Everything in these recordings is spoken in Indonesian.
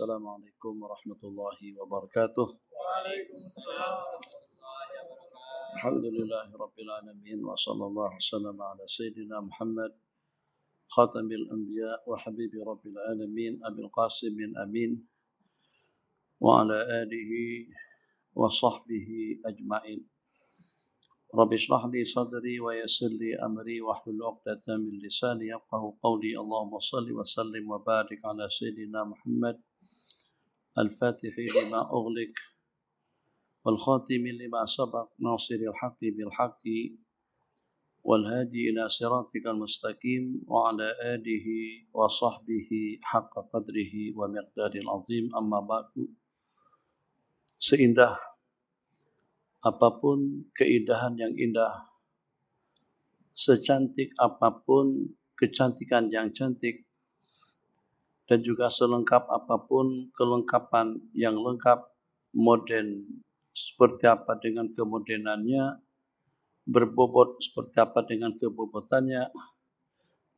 السلام عليكم ورحمة الله وبركاته وعليكم السلام ورحمة الله وبركاته الحمد لله رب العالمين وصلى الله وسلم على سيدنا محمد خاتم الأنبياء وحبيب رب العالمين أبي القاسم أمين وعلى آله وصحبه أجمعين رب اشرح لي صدري ويسر لي أمري واحلل عقدة من لساني يفقه قولي اللهم صل وسلم وبارك على سيدنا محمد الفاتح لما أغلق والخاتم لما سبق ناصر الحق بالحق والهادي إلى صراطك المستقيم وعلى آله وصحبه حق قدره ومقدار العظيم أما بعد seindah apapun keindahan yang indah secantik apapun kecantikan yang cantik dan juga selengkap apapun kelengkapan yang lengkap modern seperti apa dengan kemodernannya, berbobot seperti apa dengan kebobotannya,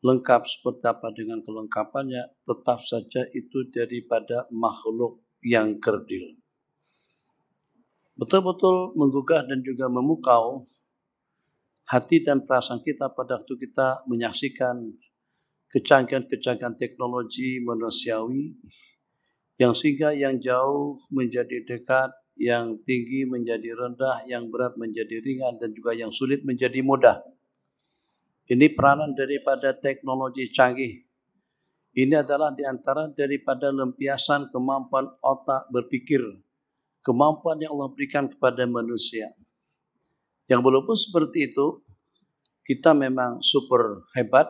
lengkap seperti apa dengan kelengkapannya, tetap saja itu daripada makhluk yang kerdil. Betul-betul menggugah dan juga memukau hati dan perasaan kita pada waktu kita menyaksikan kecanggihan-kecanggihan teknologi manusiawi yang sehingga yang jauh menjadi dekat, yang tinggi menjadi rendah, yang berat menjadi ringan, dan juga yang sulit menjadi mudah. Ini peranan daripada teknologi canggih. Ini adalah diantara daripada lempiasan kemampuan otak berpikir, kemampuan yang Allah berikan kepada manusia. Yang walaupun seperti itu, kita memang super hebat,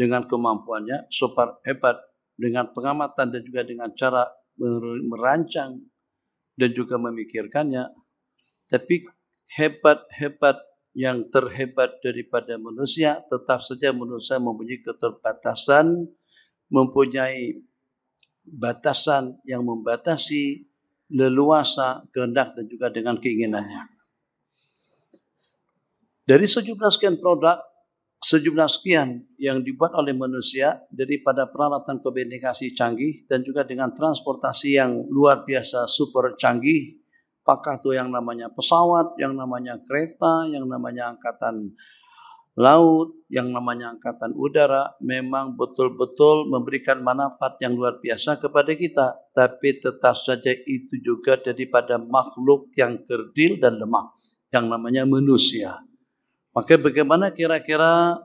dengan kemampuannya, super hebat dengan pengamatan dan juga dengan cara merancang dan juga memikirkannya. Tapi hebat-hebat yang terhebat daripada manusia, tetap saja manusia mempunyai keterbatasan, mempunyai batasan yang membatasi leluasa, kehendak dan juga dengan keinginannya. Dari sejumlah sekian produk sejumlah sekian yang dibuat oleh manusia daripada peralatan komunikasi canggih dan juga dengan transportasi yang luar biasa super canggih apakah itu yang namanya pesawat, yang namanya kereta, yang namanya angkatan laut, yang namanya angkatan udara memang betul-betul memberikan manfaat yang luar biasa kepada kita. Tapi tetap saja itu juga daripada makhluk yang kerdil dan lemah, yang namanya manusia. Maka bagaimana kira-kira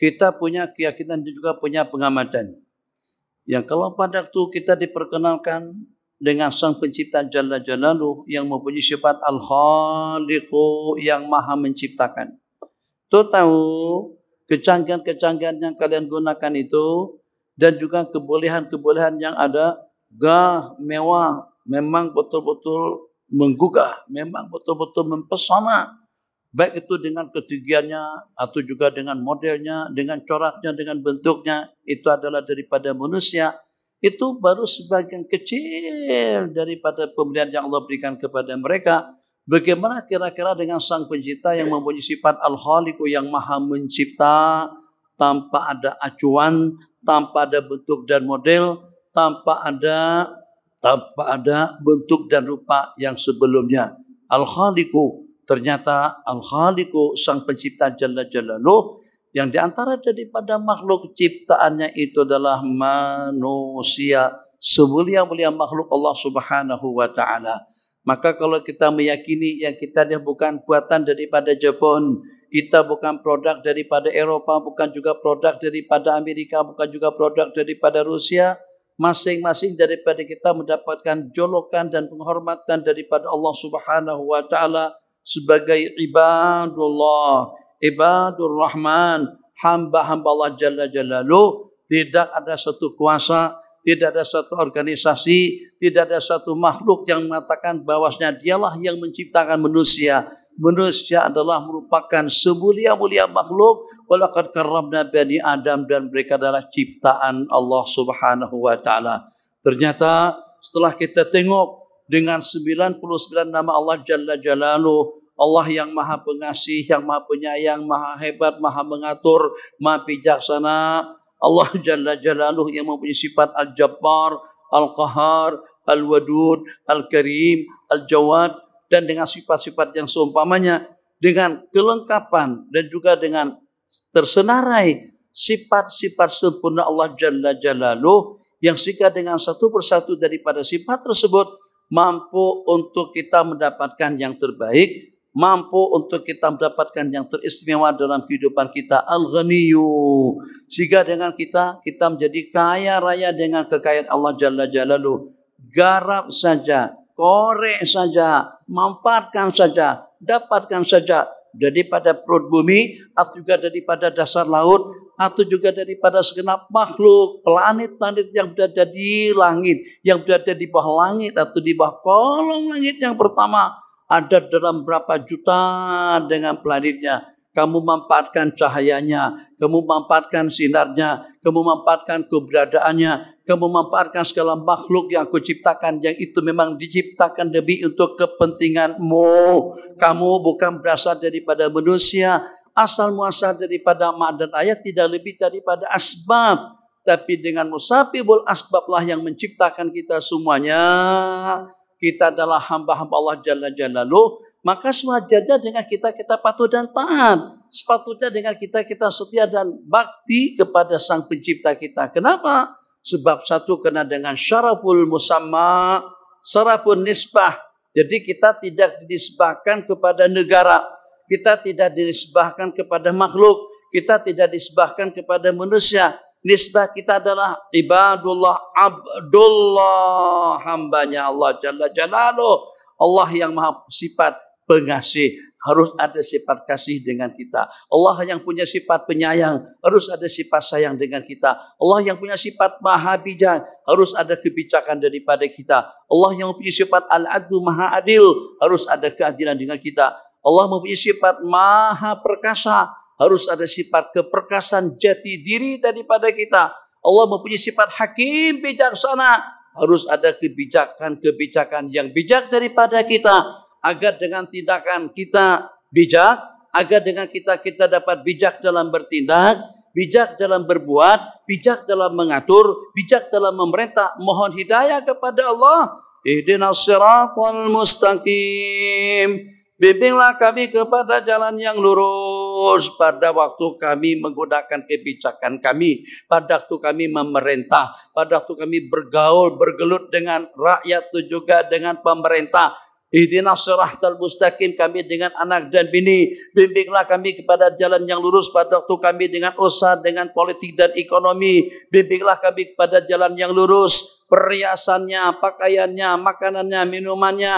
kita punya keyakinan dan juga punya pengamatan. Yang kalau pada waktu kita diperkenalkan dengan sang pencipta Jalla Jalalu yang mempunyai sifat Al-Khaliqu yang maha menciptakan. Tu tahu kecanggihan-kecanggihan yang kalian gunakan itu dan juga kebolehan-kebolehan yang ada gah mewah memang betul-betul menggugah, memang betul-betul mempesona. Baik itu dengan ketinggiannya atau juga dengan modelnya, dengan coraknya, dengan bentuknya. Itu adalah daripada manusia. Itu baru sebagian kecil daripada pemberian yang Allah berikan kepada mereka. Bagaimana kira-kira dengan sang pencipta yang mempunyai sifat al khaliku yang maha mencipta tanpa ada acuan, tanpa ada bentuk dan model, tanpa ada tanpa ada bentuk dan rupa yang sebelumnya. al khaliku Ternyata Al-Khaliqu sang pencipta Jalla Jalaluh yang diantara daripada makhluk ciptaannya itu adalah manusia sebelia mulia makhluk Allah Subhanahu wa taala. Maka kalau kita meyakini yang kita dia bukan buatan daripada Jepun, kita bukan produk daripada Eropa, bukan juga produk daripada Amerika, bukan juga produk daripada Rusia, masing-masing daripada kita mendapatkan jolokan dan penghormatan daripada Allah Subhanahu wa taala sebagai ibadullah, ibadur rahman, hamba-hamba Allah Jalla Jalalu, tidak ada satu kuasa, tidak ada satu organisasi, tidak ada satu makhluk yang mengatakan bahwasanya dialah yang menciptakan manusia. Manusia adalah merupakan semulia-mulia makhluk. Walakad karramna bani Adam dan mereka adalah ciptaan Allah subhanahu wa ta'ala. Ternyata setelah kita tengok dengan 99 nama Allah Jalla Jalaluh Allah yang maha pengasih, yang maha penyayang, maha hebat, maha mengatur, maha bijaksana. Allah Jalla Jalaluh yang mempunyai sifat Al-Jabbar, Al-Qahar, Al-Wadud, Al-Karim, Al-Jawad. Dan dengan sifat-sifat yang seumpamanya, dengan kelengkapan dan juga dengan tersenarai sifat-sifat sempurna Allah Jalla Jalaluh yang sikat dengan satu persatu daripada sifat tersebut mampu untuk kita mendapatkan yang terbaik, mampu untuk kita mendapatkan yang teristimewa dalam kehidupan kita al-ghaniyu. Sehingga dengan kita kita menjadi kaya raya dengan kekayaan Allah Jalla Jalalu. Garap saja, korek saja, manfaatkan saja, dapatkan saja daripada perut bumi atau juga daripada dasar laut atau juga daripada segenap makhluk, planet-planet yang berada di langit, yang berada di bawah langit atau di bawah kolong langit yang pertama ada dalam berapa juta dengan planetnya. Kamu manfaatkan cahayanya, kamu manfaatkan sinarnya, kamu manfaatkan keberadaannya, kamu manfaatkan segala makhluk yang aku ciptakan yang itu memang diciptakan demi untuk kepentinganmu. Kamu bukan berasal daripada manusia, asal muasal daripada mak dan ayat tidak lebih daripada asbab. Tapi dengan musafibul asbablah yang menciptakan kita semuanya. Kita adalah hamba-hamba Allah Jalla Jalaluh. Maka sewajarnya dengan kita, kita patuh dan taat. Sepatutnya dengan kita, kita setia dan bakti kepada sang pencipta kita. Kenapa? Sebab satu, kena dengan syaraful musamma, syaraful nisbah. Jadi kita tidak dinisbahkan kepada negara kita tidak disebahkan kepada makhluk, kita tidak disebahkan kepada manusia. Nisbah kita adalah ibadullah abdullah hambanya Allah Jalla jalalu. Allah yang maha sifat pengasih harus ada sifat kasih dengan kita. Allah yang punya sifat penyayang harus ada sifat sayang dengan kita. Allah yang punya sifat maha bijak harus ada kebijakan daripada kita. Allah yang punya sifat al-adlu maha adil harus ada keadilan dengan kita. Allah mempunyai sifat maha perkasa. Harus ada sifat keperkasan jati diri daripada kita. Allah mempunyai sifat hakim bijaksana. Harus ada kebijakan-kebijakan yang bijak daripada kita. Agar dengan tindakan kita bijak, agar dengan kita kita dapat bijak dalam bertindak, bijak dalam berbuat, bijak dalam mengatur, bijak dalam memerintah. Mohon hidayah kepada Allah. Ihdinas siratal mustaqim. Bimbinglah kami kepada jalan yang lurus pada waktu kami menggunakan kebijakan kami, pada waktu kami memerintah, pada waktu kami bergaul, bergelut dengan rakyat itu juga dengan pemerintah. Ihdina siratal mustaqim kami dengan anak dan bini. Bimbinglah kami kepada jalan yang lurus pada waktu kami dengan usaha, dengan politik dan ekonomi. Bimbinglah kami kepada jalan yang lurus. Perhiasannya, pakaiannya, makanannya, minumannya,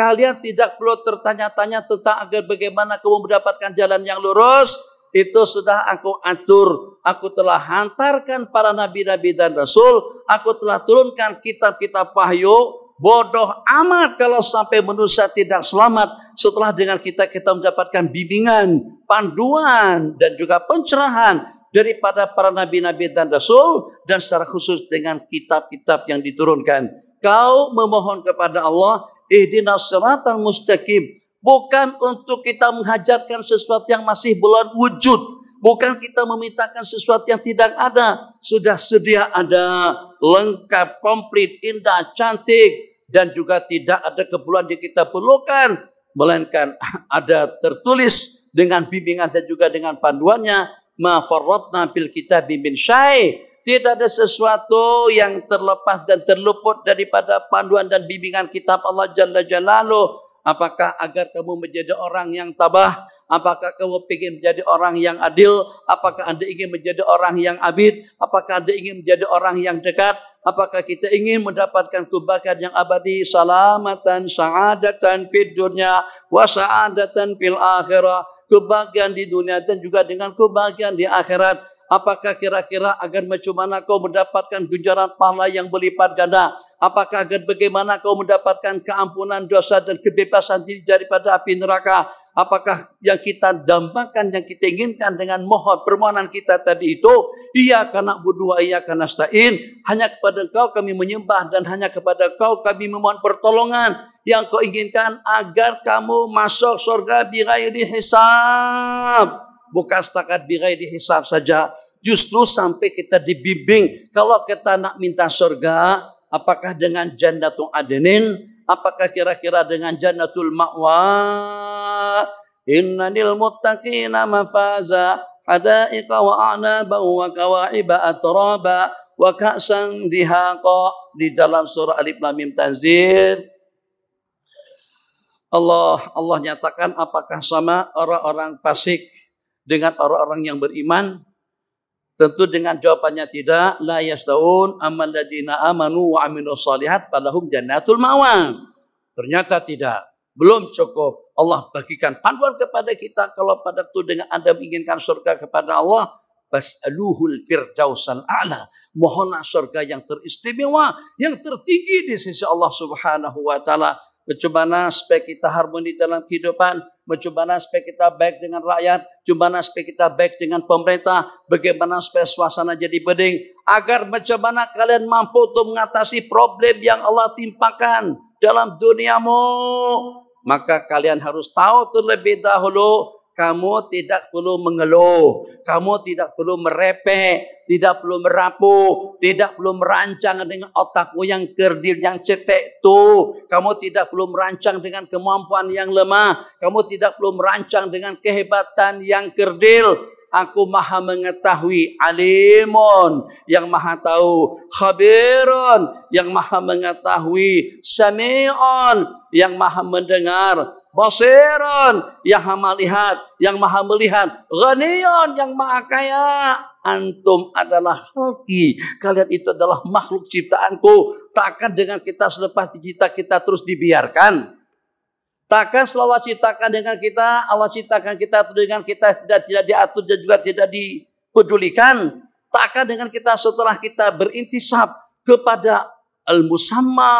Kalian tidak perlu tertanya-tanya tentang agar bagaimana kamu mendapatkan jalan yang lurus. Itu sudah aku atur. Aku telah hantarkan para nabi-nabi dan rasul. Aku telah turunkan kitab-kitab wahyu. Bodoh amat kalau sampai manusia tidak selamat. Setelah dengan kita, kita mendapatkan bimbingan, panduan, dan juga pencerahan daripada para nabi-nabi dan rasul. Dan secara khusus dengan kitab-kitab yang diturunkan. Kau memohon kepada Allah Ihdina siratal mustaqim. Bukan untuk kita menghajatkan sesuatu yang masih belum wujud. Bukan kita memintakan sesuatu yang tidak ada. Sudah sedia ada, lengkap, komplit, indah, cantik. Dan juga tidak ada keperluan yang kita perlukan. Melainkan ada tertulis dengan bimbingan dan juga dengan panduannya. Ma farratna bil kitab bimbin syai' Tidak ada sesuatu yang terlepas dan terluput daripada panduan dan bimbingan kitab Allah Jalla Jalalu. Apakah agar kamu menjadi orang yang tabah? Apakah kamu ingin menjadi orang yang adil? Apakah Anda ingin menjadi orang yang abid? Apakah Anda ingin menjadi orang yang dekat? Apakah kita ingin mendapatkan kubakan yang abadi, salamatan, sa'adatan pidurnya, dunya wa sa'adatan pil akhirah, kebahagiaan di dunia dan juga dengan kebahagiaan di akhirat. Apakah kira-kira agar macam mana kau mendapatkan ganjaran pahala yang berlipat ganda? Apakah agar bagaimana kau mendapatkan keampunan dosa dan kebebasan diri daripada api neraka? Apakah yang kita dambakan, yang kita inginkan dengan mohon permohonan kita tadi itu? Ia karena berdua, iya karena stain. Hanya kepada kau kami menyembah dan hanya kepada kau kami memohon pertolongan. Yang kau inginkan agar kamu masuk surga ini hisab bukan setakat birai dihisap saja. Justru sampai kita dibimbing. Kalau kita nak minta surga, apakah dengan jannatul adenin? Apakah kira-kira dengan jannatul ma'wa? Innanil muttaqina mafaza hadaiqa wa a'naba wa kawa'iba atraba wa ka'san dihaqa di dalam surah Alif Lam Mim Tanzil Allah Allah nyatakan apakah sama orang-orang fasik dengan orang-orang yang beriman? Tentu dengan jawabannya tidak. La yastaun aman ladina amanu wa aminu salihat padahum jannatul ma'wa. Ternyata tidak. Belum cukup. Allah bagikan panduan kepada kita kalau pada itu dengan Anda menginginkan surga kepada Allah, Bas'aluhul firdausal a'la. Mohonlah surga yang teristimewa, yang tertinggi di sisi Allah subhanahu wa ta'ala. Bagaimana supaya kita harmoni dalam kehidupan? bagaimana supaya kita baik dengan rakyat, bagaimana supaya kita baik dengan pemerintah, bagaimana supaya suasana jadi beding, agar bagaimana kalian mampu untuk mengatasi problem yang Allah timpakan dalam duniamu. Maka kalian harus tahu terlebih dahulu kamu tidak perlu mengeluh, kamu tidak perlu merepek, tidak perlu merapu, tidak perlu merancang dengan otakmu yang kerdil, yang cetek itu. Kamu tidak perlu merancang dengan kemampuan yang lemah, kamu tidak perlu merancang dengan kehebatan yang kerdil. Aku maha mengetahui alimun yang maha tahu khabirun yang maha mengetahui samion yang maha mendengar Basiron yang maha lihat, yang maha melihat. Ghaniyon yang maha kaya. Antum adalah halki. Kalian itu adalah makhluk ciptaanku. Takkan dengan kita selepas cita kita terus dibiarkan. Takkan selalu ciptakan dengan kita, Allah ciptakan kita atau dengan kita tidak tidak diatur dan juga tidak dipedulikan. Takkan dengan kita setelah kita berintisab kepada Al-Musamma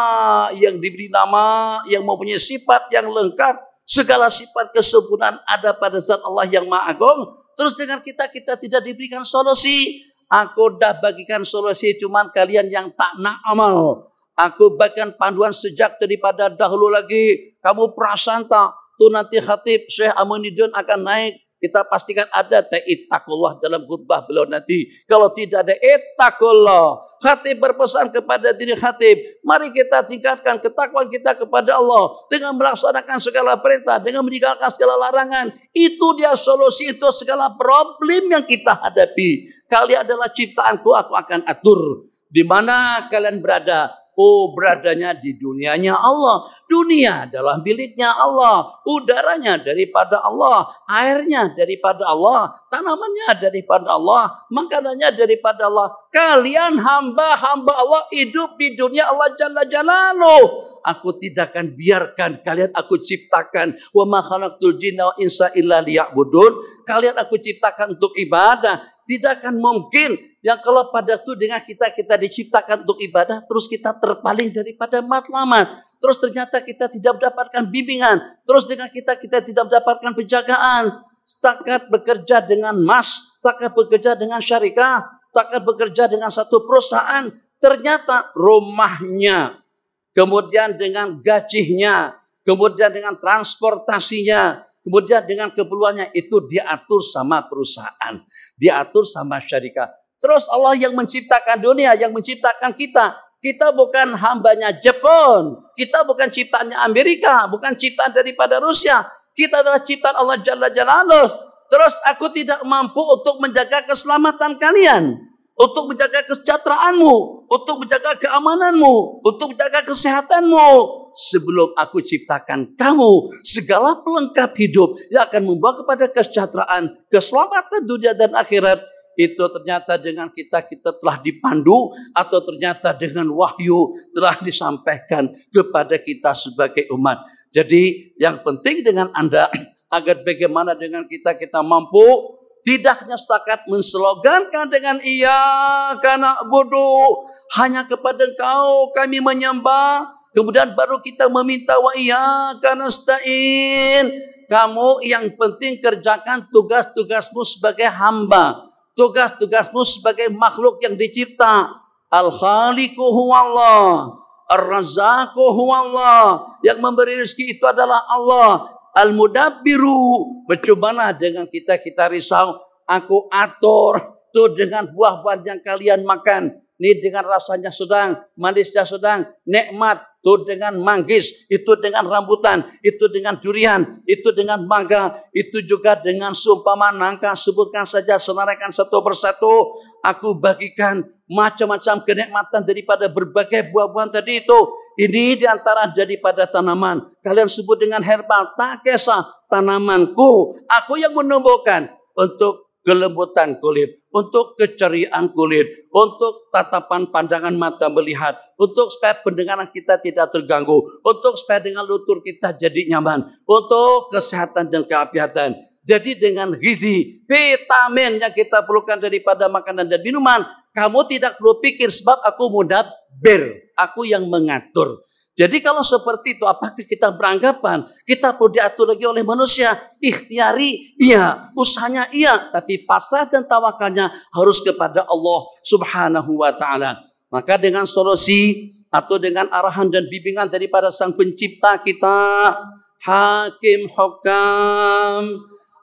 yang diberi nama, yang mempunyai sifat yang lengkap. Segala sifat kesempurnaan ada pada zat Allah yang maha agung. Terus dengan kita, kita tidak diberikan solusi. Aku dah bagikan solusi cuman kalian yang tak nak amal. Aku bagikan panduan sejak daripada dahulu lagi. Kamu perasaan tak? Tuh nanti khatib Syekh Amunidun akan naik. Kita pastikan ada ta'ittakullah dalam khutbah beliau nanti. Kalau tidak ada ittakullah. Khatib berpesan kepada diri khatib, mari kita tingkatkan ketakwaan kita kepada Allah dengan melaksanakan segala perintah, dengan meninggalkan segala larangan. Itu dia solusi itu segala problem yang kita hadapi. Kalian adalah ciptaanku, aku akan atur. Di mana kalian berada, Oh beradanya di dunianya Allah. Dunia adalah miliknya Allah. Udaranya daripada Allah. Airnya daripada Allah. Tanamannya daripada Allah. Makanannya daripada Allah. Kalian hamba-hamba Allah hidup di dunia Allah jalan jalan Aku tidak akan biarkan kalian aku ciptakan. Wa ma khalaqtul jinna wa insa illa liya'budun. Kalian aku ciptakan untuk ibadah tidak akan mungkin yang kalau pada itu dengan kita kita diciptakan untuk ibadah terus kita terpaling daripada matlamat. Terus ternyata kita tidak mendapatkan bimbingan. Terus dengan kita kita tidak mendapatkan penjagaan. Setakat bekerja dengan mas, setakat bekerja dengan syarikat, setakat bekerja dengan satu perusahaan. Ternyata rumahnya, kemudian dengan gajinya, kemudian dengan transportasinya, Kemudian dengan keperluannya itu diatur sama perusahaan, diatur sama syarikat. Terus Allah yang menciptakan dunia, yang menciptakan kita. Kita bukan hambanya Jepun, kita bukan ciptaannya Amerika, bukan ciptaan daripada Rusia. Kita adalah ciptaan Allah Jalla Jalaluh. Terus aku tidak mampu untuk menjaga keselamatan kalian untuk menjaga kesejahteraanmu, untuk menjaga keamananmu, untuk menjaga kesehatanmu. Sebelum aku ciptakan kamu, segala pelengkap hidup yang akan membawa kepada kesejahteraan, keselamatan dunia dan akhirat, itu ternyata dengan kita kita telah dipandu atau ternyata dengan wahyu telah disampaikan kepada kita sebagai umat. Jadi yang penting dengan Anda agar bagaimana dengan kita kita mampu Tidaknya hanya setakat menslogankan dengan iya karena bodoh hanya kepada engkau kami menyembah kemudian baru kita meminta wa ia karena stain kamu yang penting kerjakan tugas-tugasmu sebagai hamba tugas-tugasmu sebagai makhluk yang dicipta al khaliqu huwa allah Ar-Razzaqu Allah. Yang memberi rezeki itu adalah Allah. Al-Mudabbiru. Bercobalah dengan kita, kita risau. Aku atur. tuh dengan buah-buahan yang kalian makan. Ini dengan rasanya sedang, manisnya sedang, nikmat. Itu dengan manggis, itu dengan rambutan, itu dengan durian, itu dengan mangga, itu juga dengan sumpah nangka. Sebutkan saja, senarakan satu persatu. Aku bagikan macam-macam kenikmatan daripada berbagai buah-buahan tadi itu ini diantara pada tanaman. Kalian sebut dengan herbal. Tak kisah tanamanku. Aku yang menumbuhkan untuk kelembutan kulit, untuk keceriaan kulit, untuk tatapan pandangan mata melihat, untuk supaya pendengaran kita tidak terganggu, untuk supaya dengan lutur kita jadi nyaman, untuk kesehatan dan keapiatan. Jadi dengan gizi, vitamin yang kita perlukan daripada makanan dan minuman, kamu tidak perlu pikir sebab aku mudabir, aku yang mengatur. Jadi kalau seperti itu, apakah kita beranggapan kita perlu diatur lagi oleh manusia? Ikhtiari, iya. Usahanya, iya. Tapi pasrah dan tawakalnya harus kepada Allah subhanahu wa ta'ala. Maka dengan solusi atau dengan arahan dan bimbingan daripada sang pencipta kita, hakim, Hukam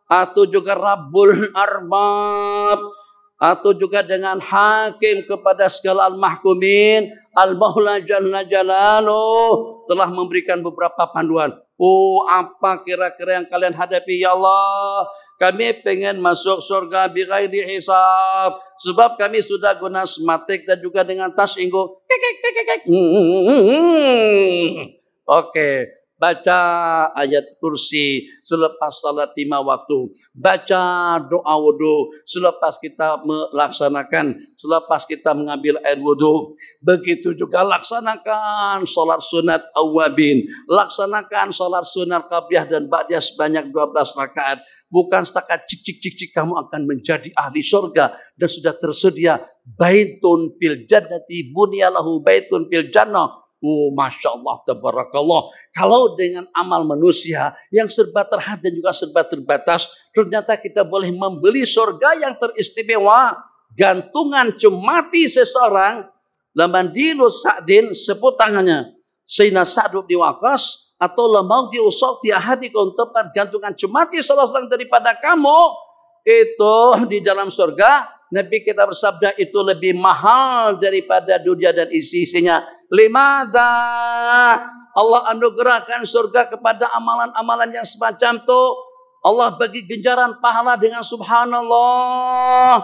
atau juga Rabbul Arbab, atau juga dengan hakim kepada segala al-mahkumin al-maula jalla telah memberikan beberapa panduan oh apa kira-kira yang kalian hadapi ya Allah kami pengen masuk surga birai dihisab sebab kami sudah guna sematik dan juga dengan tas inggo hmm, hmm, hmm, oke okay baca ayat kursi selepas salat lima waktu, baca doa wudhu selepas kita melaksanakan, selepas kita mengambil air wudhu. Begitu juga laksanakan salat sunat awabin, laksanakan salat sunat kabiah dan ba'diyah sebanyak 12 rakaat. Bukan setakat cik cik cik cik kamu akan menjadi ahli surga dan sudah tersedia baitun fil jannati bunyalahu baitun fil jannah Oh, Masya Allah, Tabarakallah. Kalau dengan amal manusia yang serba terhad dan juga serba terbatas, ternyata kita boleh membeli surga yang teristimewa. Gantungan cemati seseorang, lamandilu sa'din, sebut tangannya. Sehingga sa'dub diwakas, atau lamawfi usok tiahadikum, tempat gantungan cemati salah seorang daripada kamu, itu di dalam surga, Nabi kita bersabda itu lebih mahal daripada dunia dan isi-isinya Limada Allah anugerahkan surga kepada amalan-amalan yang semacam itu. Allah bagi genjaran pahala dengan subhanallah.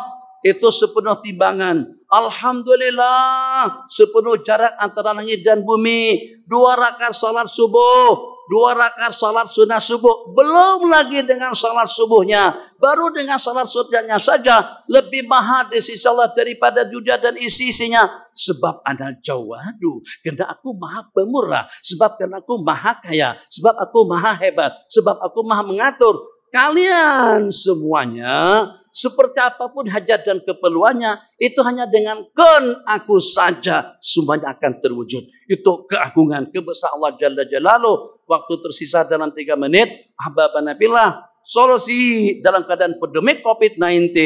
Itu sepenuh timbangan. Alhamdulillah. Sepenuh jarak antara langit dan bumi. Dua rakaat salat subuh dua rakaat salat sunnah subuh. Belum lagi dengan salat subuhnya. Baru dengan salat sunnahnya saja lebih mahal di sisi Allah daripada dunia dan isi-isinya. Sebab ada Jawadu, Karena aku maha pemurah. Sebab karena aku maha kaya. Sebab aku maha hebat. Sebab aku maha mengatur kalian semuanya seperti apapun hajat dan keperluannya itu hanya dengan kon aku saja semuanya akan terwujud itu keagungan kebesaran Allah Jalla Jalaluh Waktu tersisa dalam tiga menit. Ahbabana billah. Solusi dalam keadaan pandemi COVID-19.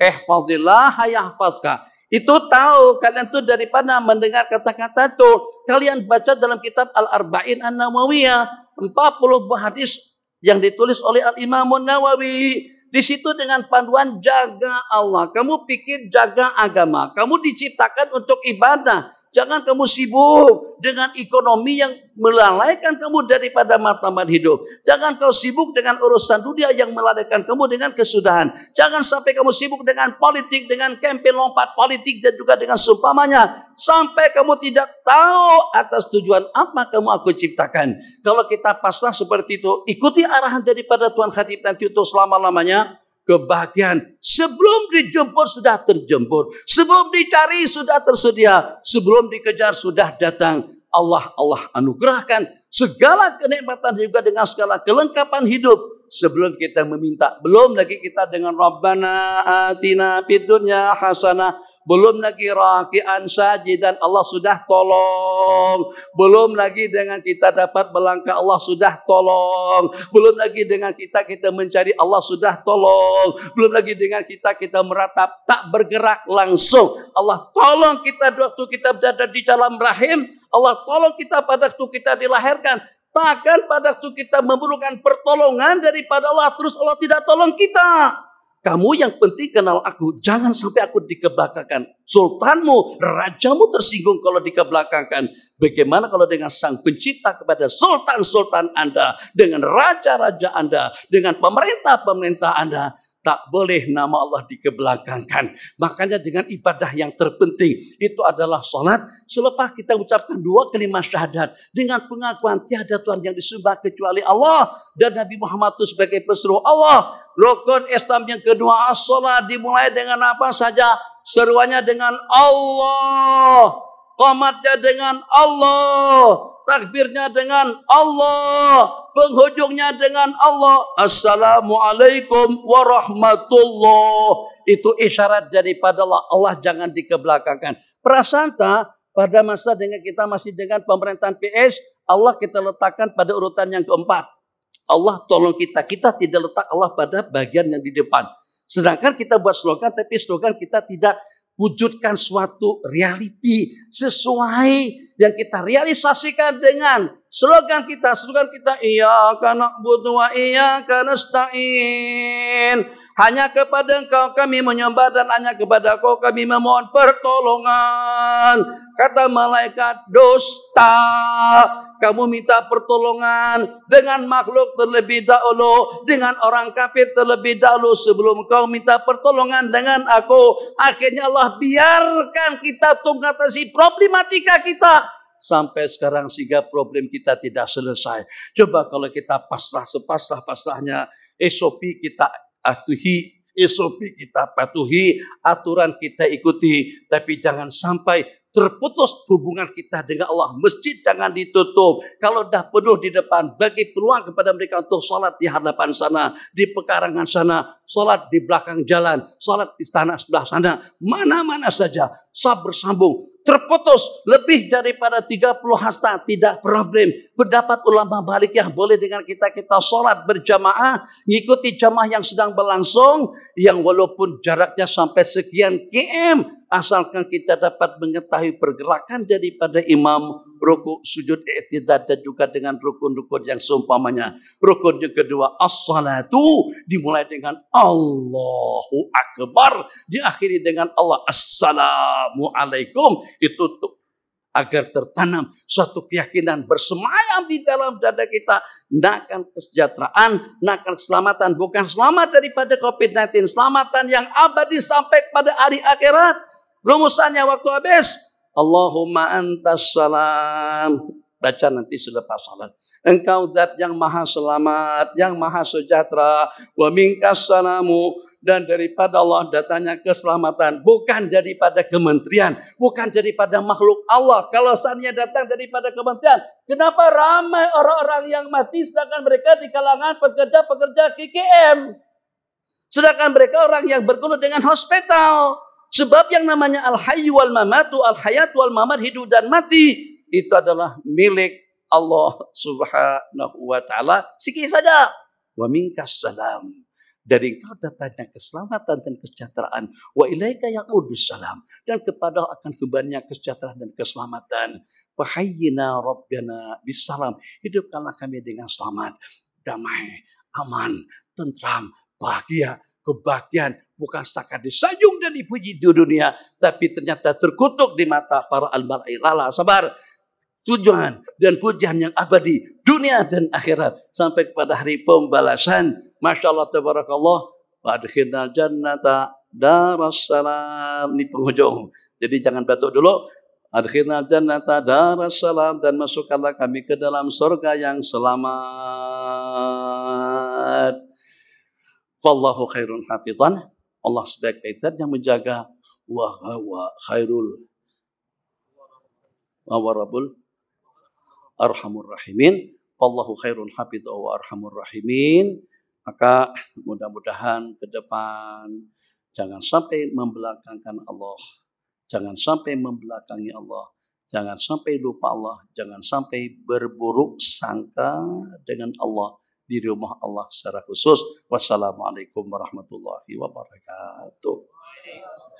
Eh fadillah hayahfazka. Itu tahu kalian tuh daripada mendengar kata-kata itu. Kalian baca dalam kitab Al-Arba'in An-Nawawiyah. 40 hadis yang ditulis oleh Al-Imamun Nawawi. Di situ dengan panduan jaga Allah. Kamu pikir jaga agama. Kamu diciptakan untuk ibadah. Jangan kamu sibuk dengan ekonomi yang melalaikan kamu daripada matlamat hidup. Jangan kau sibuk dengan urusan dunia yang melalaikan kamu dengan kesudahan. Jangan sampai kamu sibuk dengan politik, dengan kempen lompat politik dan juga dengan seumpamanya. Sampai kamu tidak tahu atas tujuan apa kamu aku ciptakan. Kalau kita pasrah seperti itu, ikuti arahan daripada Tuhan Khatib nanti untuk selama-lamanya kebahagiaan. Sebelum dijemput sudah terjemput. Sebelum dicari sudah tersedia. Sebelum dikejar sudah datang. Allah Allah anugerahkan segala kenikmatan juga dengan segala kelengkapan hidup sebelum kita meminta. Belum lagi kita dengan Rabbana atina fid hasanah belum lagi rakian sajidan Allah sudah tolong, belum lagi dengan kita dapat melangkah Allah sudah tolong, belum lagi dengan kita kita mencari Allah sudah tolong, belum lagi dengan kita kita meratap tak bergerak langsung. Allah tolong kita waktu kita berada di dalam rahim, Allah tolong kita pada waktu kita dilahirkan, takkan pada waktu kita memerlukan pertolongan daripada Allah, terus Allah tidak tolong kita. Kamu yang penting kenal aku. Jangan sampai aku dikebelakangkan. Sultanmu, rajamu tersinggung kalau dikebelakangkan. Bagaimana kalau dengan sang pencipta kepada sultan-sultan Anda. Dengan raja-raja Anda. Dengan pemerintah-pemerintah Anda. Tak boleh nama Allah dikebelakangkan. Makanya dengan ibadah yang terpenting itu adalah sholat. Selepas kita ucapkan dua kelima syahadat dengan pengakuan tiada Tuhan yang disembah kecuali Allah dan Nabi Muhammad itu sebagai peseru Allah. Rukun Islam yang kedua as-sholat dimulai dengan apa saja? Seruannya dengan Allah. Komatnya dengan Allah takbirnya dengan Allah, penghujungnya dengan Allah. Assalamualaikum warahmatullahi itu isyarat daripada Allah. Allah jangan dikebelakangkan. Prasanta pada masa dengan kita masih dengan pemerintahan PS, Allah kita letakkan pada urutan yang keempat. Allah tolong kita. Kita tidak letak Allah pada bagian yang di depan. Sedangkan kita buat slogan, tapi slogan kita tidak wujudkan suatu reality sesuai yang kita realisasikan dengan slogan kita, slogan kita iya karena butuh wa iya karena stain. Hanya kepada engkau kami menyembah dan hanya kepada engkau kami memohon pertolongan. Kata malaikat, dusta kamu minta pertolongan dengan makhluk terlebih dahulu, dengan orang kafir terlebih dahulu sebelum kau minta pertolongan dengan aku. Akhirnya Allah biarkan kita untuk mengatasi problematika kita sampai sekarang sehingga problem kita tidak selesai. Coba kalau kita pasrah sepasrah pasrahnya SOP kita atuhi SOP kita patuhi, aturan kita ikuti, tapi jangan sampai terputus hubungan kita dengan Allah. Masjid jangan ditutup. Kalau dah penuh di depan, bagi peluang kepada mereka untuk sholat di hadapan sana, di pekarangan sana, sholat di belakang jalan, sholat di tanah sebelah sana, mana-mana saja. Sabar sambung, terputus lebih daripada 30 hasta tidak problem. Berdapat ulama balik yang boleh dengan kita kita sholat berjamaah, ngikuti jamaah yang sedang berlangsung, yang walaupun jaraknya sampai sekian km, asalkan kita dapat mengetahui pergerakan daripada imam ruku sujud, i'tidad dan juga dengan rukun-rukun yang seumpamanya. Rukun yang kedua as-salatu dimulai dengan Allahu Akbar, diakhiri dengan Allah Assalamualaikum. Itu untuk agar tertanam suatu keyakinan bersemayam di dalam dada kita. Nakan kesejahteraan, nakan keselamatan. Bukan selamat daripada COVID-19. Selamatan yang abadi sampai pada hari akhirat. Rumusannya waktu habis. Allahumma antas salam. Baca nanti selepas salat. Engkau zat yang maha selamat, yang maha sejahtera. Wa minkas salamu. Dan daripada Allah datanya keselamatan. Bukan daripada kementerian. Bukan daripada makhluk Allah. Kalau seandainya datang daripada kementerian. Kenapa ramai orang-orang yang mati sedangkan mereka di kalangan pekerja-pekerja KKM. Sedangkan mereka orang yang berguna dengan hospital. Sebab yang namanya al-hayyu wal mamatu, al-hayat wal mamat, hidup dan mati, itu adalah milik Allah subhanahu wa ta'ala. Sikit saja. Wa minkas salam. Dari engkau datangnya keselamatan dan kesejahteraan. Wa ilaika ya'udus salam. Dan kepada akan kebanyakan kesejahteraan dan keselamatan. Fahayyina Rabbana bisalam. Hidupkanlah kami dengan selamat, damai, aman, tentram, bahagia, kebahagiaan, bukan saka disayung dan dipuji di dunia, tapi ternyata terkutuk di mata para al-mar'i lala. Sabar, tujuan dan pujian yang abadi, dunia dan akhirat. Sampai kepada hari pembalasan. Masya Allah, tabarakallah. Wadkhirna jannata darassalam. Ini penghujung. Jadi jangan batuk dulu. Adkhirna jannata darassalam dan masukkanlah kami ke dalam surga yang selamat. Wallahu khairun hafizan. Allah sebaik-baik yang menjaga wa khairul wa warabul arhamur rahimin Allahu khairun hafidhu wa arhamur rahimin maka mudah-mudahan ke depan jangan sampai membelakangkan Allah jangan sampai membelakangi Allah jangan sampai lupa Allah jangan sampai berburuk sangka dengan Allah di rumah Allah secara khusus. Wassalamualaikum warahmatullahi wabarakatuh.